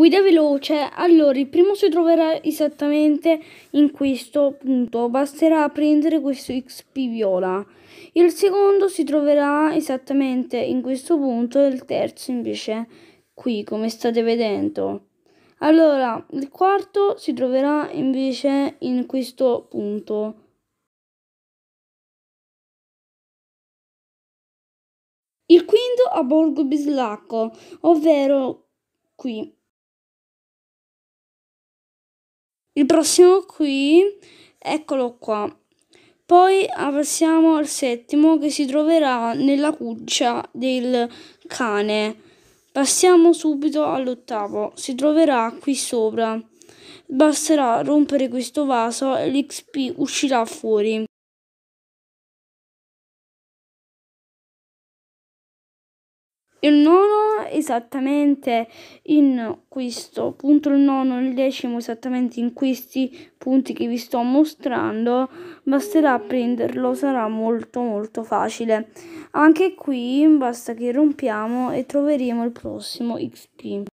Guida veloce. Allora, il primo si troverà esattamente in questo punto. Basterà prendere questo XP viola. Il secondo si troverà esattamente in questo punto e il terzo invece qui, come state vedendo. Allora, il quarto si troverà invece in questo punto. Il quinto a Borgo Bislacco, ovvero qui. Il prossimo qui, eccolo qua. Poi passiamo al settimo che si troverà nella cuccia del cane. Passiamo subito all'ottavo, si troverà qui sopra. Basterà rompere questo vaso e l'XP uscirà fuori. il nono esattamente in questo punto, il nono e il decimo esattamente in questi punti che vi sto mostrando, basterà prenderlo, sarà molto molto facile. Anche qui basta che rompiamo e troveremo il prossimo XP.